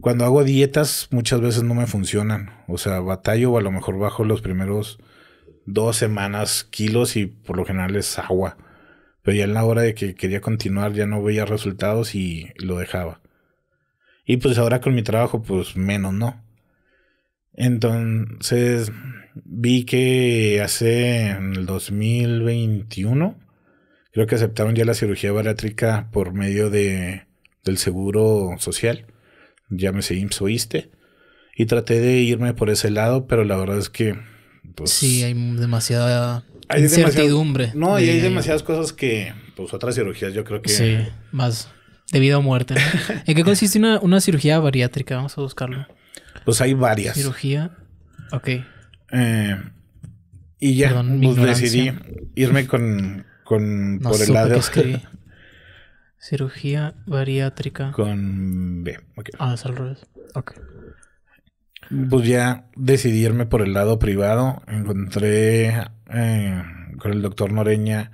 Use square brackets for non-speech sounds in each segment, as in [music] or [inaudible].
cuando hago dietas muchas veces no me funcionan. O sea, batallo o a lo mejor bajo los primeros dos semanas kilos y por lo general es agua. Pero ya en la hora de que quería continuar ya no veía resultados y lo dejaba. Y pues ahora con mi trabajo pues menos, ¿no? Entonces vi que hace en el 2021 creo que aceptaron ya la cirugía bariátrica por medio de, del seguro social llámese IMSS o y traté de irme por ese lado, pero la verdad es que... Pues, sí, hay demasiada incertidumbre. no, y hay demasiadas cosas que, pues otras cirugías yo creo que... Sí, más de vida o muerte. [laughs] ¿En qué consiste una, una, cirugía bariátrica? Vamos a buscarlo. Pues hay varias. Cirugía, ok. Eh, y ya pues, decidí irme con, con por el lado... [laughs] Cirugía bariátrica. Con B. Ah, es al revés. Ok. Pues ya decidirme por el lado privado. Encontré eh, con el doctor Noreña,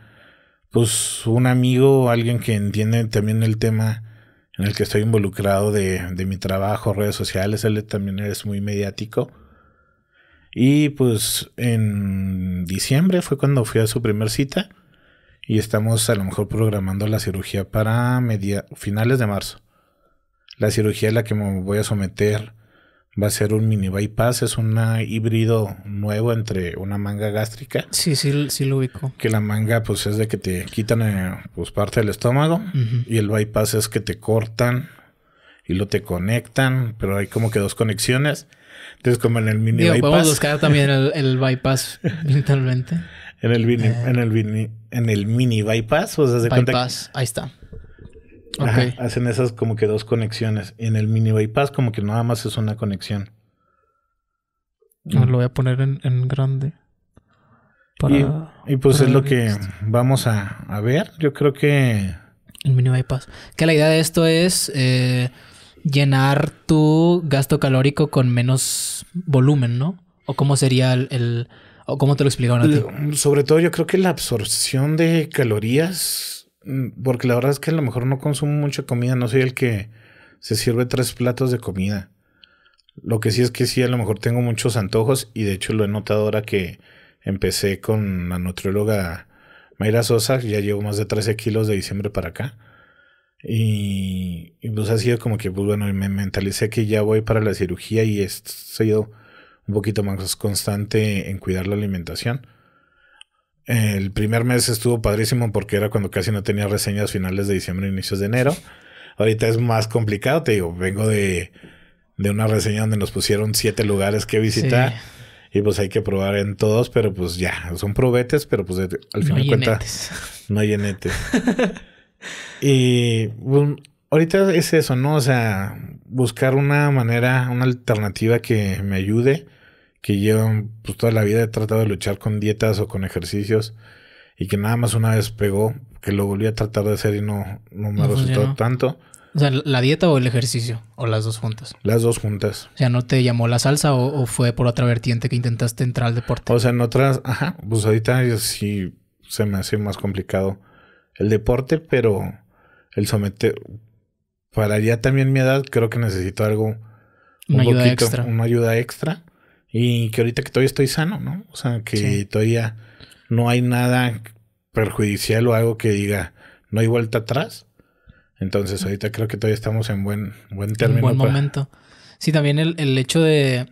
pues un amigo, alguien que entiende también el tema en el que estoy involucrado de, de mi trabajo, redes sociales. Él también es muy mediático. Y pues en diciembre fue cuando fui a su primer cita y estamos a lo mejor programando la cirugía para media, finales de marzo. La cirugía a la que me voy a someter va a ser un mini bypass, es un híbrido nuevo entre una manga gástrica. Sí, sí, sí lo ubico. Que la manga pues es de que te quitan eh, pues parte del estómago y el bypass es que te cortan y lo te conectan, pero hay como que dos conexiones. Entonces como en el mini bypass. buscar también el, el bypass mentalmente. [laughs] En el, mini, en, el bypass, o sea, ahí está. hacen esas como que dos conexiones. Y en el mini bypass, como que nada más es una conexión. Ah, mm. Lo voy a poner en, grande. y, pues es lo que vamos a, ver. Yo creo que. El mini bypass. Que la idea de esto es eh, llenar tu gasto calórico con menos volumen, ¿no? ¿O cómo sería el cómo te lo explicaron a ti? Sobre todo yo creo que la absorción de calorías, mm, porque la verdad es que a lo mejor no consumo mucha comida, no soy el que se sirve tres platos de comida. Lo que sí es que sí, a lo mejor tengo muchos antojos y de hecho lo he notado ahora que empecé con la nutrióloga Mayra Sosa, ya llevo más de 13 kilos de diciembre para acá. Y, pues ha sido como que, pues bueno, me mentalicé que ya voy para la cirugía y he ido un poquito más constante en cuidar la alimentación. El primer mes estuvo padrísimo porque era cuando casi no tenía reseñas finales de diciembre, inicios de enero. Ahorita es más complicado, te digo, vengo de, una reseña donde nos pusieron siete lugares que visitar. Y pues hay que probar en todos, pero pues ya, son probetes, pero pues al final de [laughs] no cuentas no hay enetes. [laughs] y ahorita es eso, ¿no? O sea, buscar una manera, una alternativa que me ayude que llevan pues, toda la vida he tratado de luchar con dietas o con ejercicios y que nada más una vez pegó, que lo volví a tratar de hacer y no, me resultó tanto. O sea, ¿la dieta o el ejercicio? ¿O las dos juntas? Las dos juntas. O sea, ¿no te llamó la salsa o, fue por otra vertiente que intentaste entrar al deporte? O sea, en otras, ajá, pues ahorita sí se me hace más complicado el deporte, pero el someter, para ya también mi edad, creo que necesito algo... una ayuda extra. Una ayuda extra y que ahorita que todavía estoy sano, ¿no? O sea, que todavía no hay nada perjudicial o algo que diga, no hay vuelta atrás. Entonces ahorita creo que todavía estamos en buen, buen término. En buen momento. Sí, también el, el hecho de,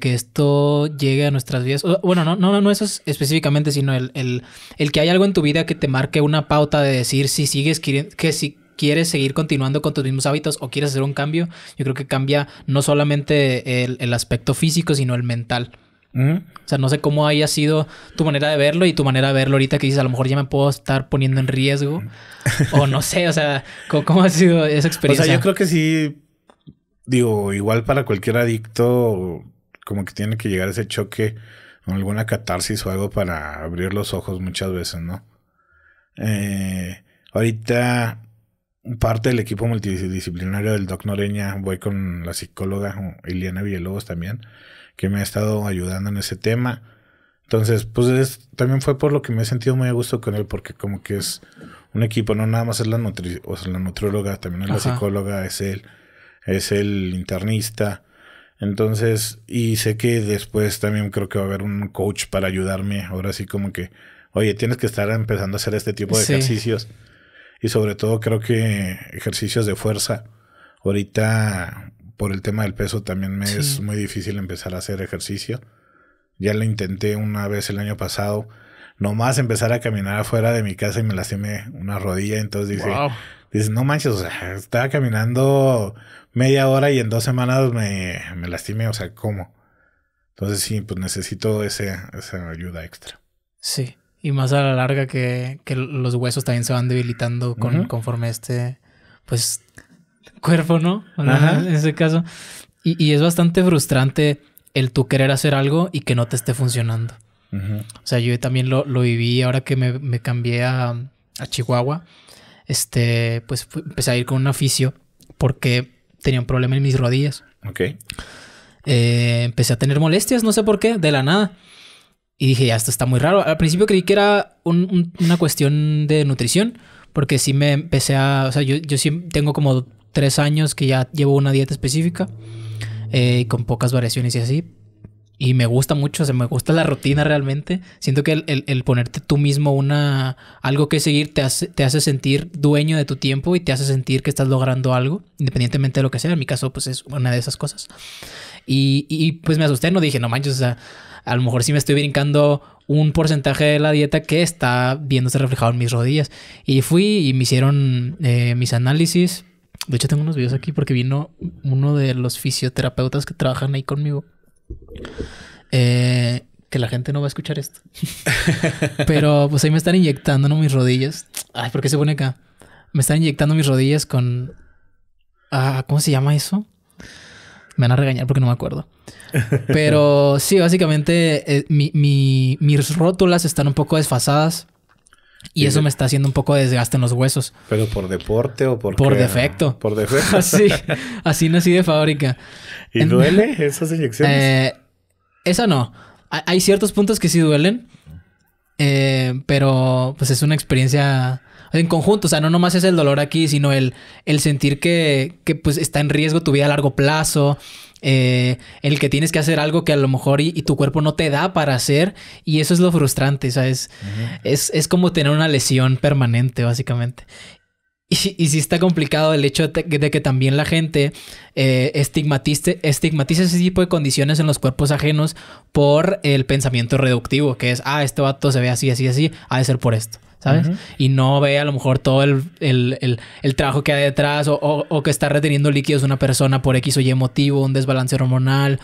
que esto llegue a nuestras vidas. Bueno, no, no, no eso es específicamente, sino el, el, que hay algo en tu vida que te marque una pauta de decir si sigues que si, quieres seguir continuando con tus mismos hábitos o quieres hacer un cambio, yo creo que cambia no solamente el, aspecto físico, sino el mental. O sea, no sé cómo haya sido tu manera de verlo y tu manera de verlo ahorita que dices, a lo mejor ya me puedo estar poniendo en riesgo. o no sé, o sea, ¿cómo, ha sido esa experiencia? O sea, yo creo que sí, digo, igual para cualquier adicto, como que tiene que llegar ese choque con alguna catarsis o algo para abrir los ojos muchas veces, ¿no? Eh, ahorita parte del equipo multidisciplinario del Doc Noreña, voy con la psicóloga Eliana Villalobos también, que me ha estado ayudando en ese tema. Entonces, pues también fue por lo que me he sentido muy a gusto con él, porque como que es un equipo, no nada más es la, nutri la nutrióloga, también es la psicóloga, es él, es el internista. Entonces, y sé que después también creo que va a haber un coach para ayudarme, ahora sí como que, oye, tienes que estar empezando a hacer este tipo de sí. ejercicios y sobre todo creo que ejercicios de fuerza. Ahorita por el tema del peso también me es muy difícil empezar a hacer ejercicio. Ya lo intenté una vez el año pasado, nomás empezar a caminar afuera de mi casa y me lastimé una rodilla, entonces dice no manches, estaba caminando media hora y en dos semanas me, lastimé, o sea, ¿cómo? Entonces sí, pues necesito ese, esa ayuda extra. Sí. Y más a la larga que, que los huesos también se van debilitando con, conforme este, pues, cuerpo, ¿no? [laughs] En ese caso. Y, y, es bastante frustrante el tú querer hacer algo y que no te esté funcionando. O sea, yo también lo, lo viví ahora que me, me cambié a, a, Chihuahua. Este, pues empecé a ir con un aficio porque tenía un problema en mis rodillas. Ok. Eh, empecé a tener molestias, no sé por qué, de la nada. Y dije, ya, esto está muy raro. Al principio creí que era una cuestión de nutrición, porque sí me empecé a... O sea, yo, yo sí tengo como tres años que ya llevo una dieta específica, eh, con pocas variaciones y así, y me gusta mucho, o me gusta la rutina realmente. Siento que el, ponerte tú mismo una algo que seguir te hace, sentir dueño de tu tiempo y te hace sentir que estás logrando algo, independientemente de lo que sea. En mi caso, pues es una de esas cosas. Y, pues me asusté, no dije, no manches, o sea, a lo mejor sí me estoy brincando un porcentaje de la dieta que está viéndose reflejado en mis rodillas. Y fui y me hicieron eh, mis análisis. De hecho, tengo unos videos aquí porque vino uno de los fisioterapeutas que trabajan ahí conmigo eh, que la gente no va a escuchar esto. [laughs] Pero pues ahí me están inyectando, ¿no? Mis rodillas. Ay, ¿por qué se pone acá? Me están inyectando mis rodillas con... Ah, ¿cómo se llama eso? Me van a regañar porque no me acuerdo. [laughs] Pero sí, básicamente eh, mis rótulas están un poco desfasadas. Y, eso me está haciendo un poco de desgaste en los huesos. ¿Pero por deporte o por Por defecto. Por [laughs] defecto. así, así nací de fábrica. ¿Y duele esas inyecciones? Eh, esa no. Hay ciertos puntos que sí duelen. Eh, pero pues es una experiencia en conjunto. O sea, no nomás es el dolor aquí, sino el, el sentir que, que pues está en riesgo tu vida a largo plazo en eh, el que tienes que hacer algo que a lo mejor y, tu cuerpo no te da para hacer y eso es lo frustrante, es, es, como tener una lesión permanente, básicamente. [laughs] Y, si sí está complicado el hecho de, que también la gente eh, estigmatice, estigmatice ese tipo de condiciones en los cuerpos ajenos por el pensamiento reductivo, que es, ah, este vato se ve así, así, así, ha de ser por esto. ¿sabes? Y no ve a lo mejor todo el, trabajo que hay detrás o, que está reteniendo líquidos una persona por X o Y motivo, un desbalance hormonal.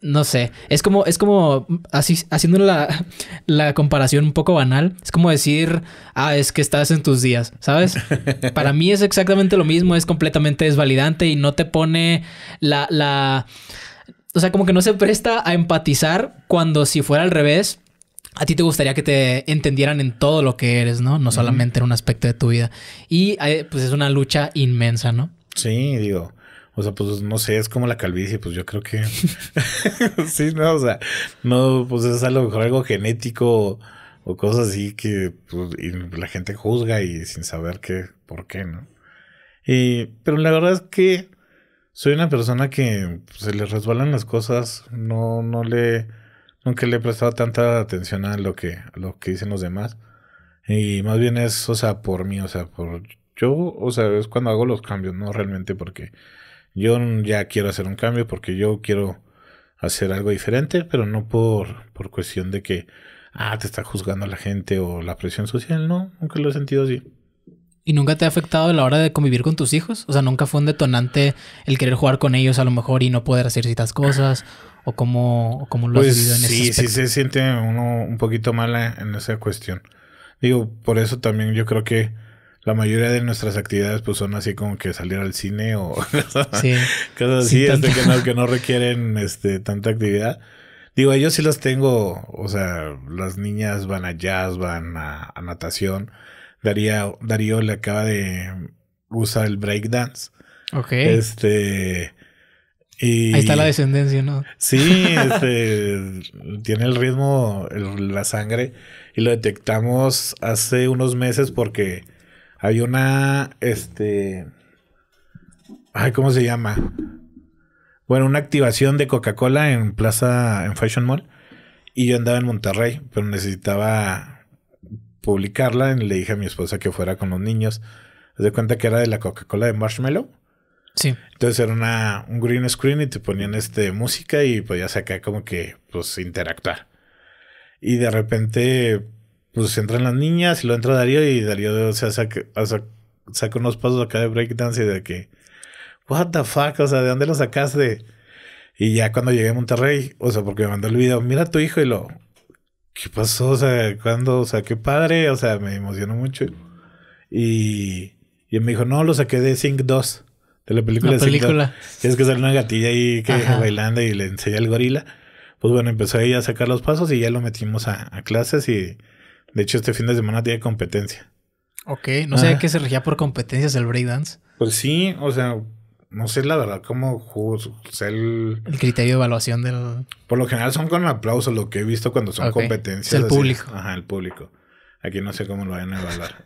No sé, es como, es como, así, haciendo la, comparación un poco banal, es como decir, ah, es que estás en tus días, ¿sabes? [laughs] Para mí es exactamente lo mismo, es completamente desvalidante y no te pone la, o sea, como que no se presta a empatizar cuando si fuera al revés, a ti te gustaría que te entendieran en todo lo que eres, ¿no? No solamente en un aspecto de tu vida. Y eh, pues es una lucha inmensa, ¿no? Sí, digo. O sea, pues no sé, es como la calvicie, pues yo creo que. [laughs] [laughs] sí, no, o sea, no, pues es a lo algo genético o cosas así que pues, la gente juzga y sin saber qué, por qué, ¿no? Y, pero la verdad es que soy una persona que pues, se le resbalan las cosas, no, no le Nunca le he prestado tanta atención a lo que, lo que dicen los demás. Y más bien es, o sea, por mí, o sea, por yo, o sea, es cuando hago los cambios, no realmente porque yo ya quiero hacer un cambio, porque yo quiero hacer algo diferente, pero no por, por cuestión de que, ah, te está juzgando la gente o la presión social, no, nunca lo he sentido así. ¿Y nunca te ha afectado a la hora de convivir con tus hijos? O sea, ¿nunca fue un detonante el querer jugar con ellos a lo mejor y no poder hacer ciertas cosas? ¿O cómo, lo has pues vivido en ese ese Sí, sí se siente uno un poquito mal en esa cuestión. Digo, por eso también yo creo que la mayoría de nuestras actividades pues son así como que salir al cine o [laughs] cosas así este, que, no, requieren este, tanta actividad. Digo, ellos sí las tengo, o sea, las niñas van a jazz, van a natación. Darío, le acaba de usar el breakdance. Ok. Este. Y, Ahí está la descendencia, ¿no? Sí, [laughs] este, tiene el ritmo, la sangre, y lo detectamos hace unos meses porque hay una, este, ay, ¿cómo se llama? Bueno, una activación de Coca-Cola en Plaza, en Fashion Mall, y yo andaba en Monterrey, pero necesitaba publicarla, y le dije a mi esposa que fuera con los niños. Se de cuenta que era de la Coca-Cola de Marshmallow. Sí. Entonces era una, un green screen y te ponían este música y podías acá como que pues interactuar. Y de repente pues entran las niñas y lo entra Darío y Darío o sea, saca, unos pasos acá de breakdance y de que, what the fuck, o sea, ¿de dónde lo sacaste? Y ya cuando llegué a Monterrey, o sea, porque me mandó el video, mira a tu hijo y lo, ¿qué pasó? O sea, ¿cuándo? O sea, qué padre. O sea, me emocionó mucho. Y, y me dijo, no, lo saqué de Sync 2. De la película. La de película. es que salió una gatilla ahí que bailando y le enseña el gorila. Pues bueno, empezó ella a sacar los pasos y ya lo metimos a, clases y de hecho este fin de semana tiene competencia. Ok, no sé qué se regía por competencias el breakdance. Pues sí, o sea, no sé la verdad cómo o el, criterio de evaluación del. Por lo general son con aplauso lo que he visto cuando son competencias. Es el público. Ajá, el público. Aquí no sé cómo lo vayan a evaluar.